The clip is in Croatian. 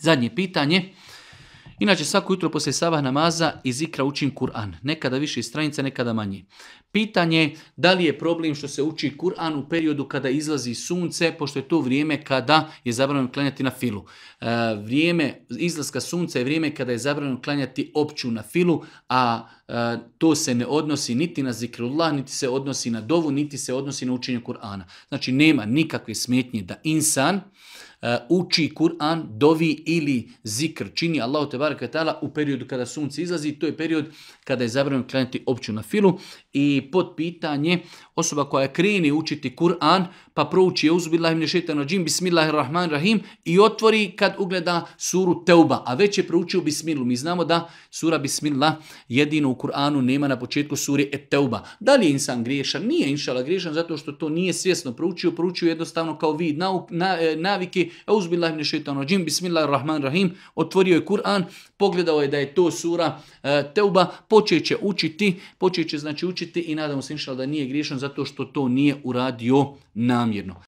Zadnje pitanje. Inače, svako jutro poslije sabah namaza iz ikra učim Kur'an. Nekada više stranica, nekada manje. Pitanje da li je problem što se uči Kur'an u periodu kada izlazi sunce, pošto je to vrijeme kada je zabranjeno klanjati na filu. E, vrijeme izlaska sunca je vrijeme kada je zabranjeno klanjati opću na filu, a E, to se ne odnosi niti na zikrullah, niti se odnosi na dovu, niti se odnosi na učenje Kur'ana. Znači nema nikakve smetnje da insan e, uči Kur'an, dovi ili zikr čini Allahu te baraka u periodu kada sunce izlazi, to je period kada je zabranjeno klanjati opću na filu i pod pitanje osoba koja kreni učiti Kur'an, pa prouči je uzbillahi ibn šetano džim, bismillahirrahmanirrahim i otvori kad ugleda suru Teuba, a već je proučio Bismilu. Mi znamo da sura Bismillah jedino u Kur'anu nema na početku suri Eteuba. Da li je insan griješan? Nije inšala griješan zato što to nije svjesno proučio, proučio jednostavno kao vid na, na, e, navike, uzbillah ibn Bismila bismillahirrahmanirrahim, otvorio je Kur'an, pogledao je da je to sura e, Teuba, počeće će učiti, počet će znači učiti i nadamo se inšala da nije griješan zato što to nije uradio namjerno.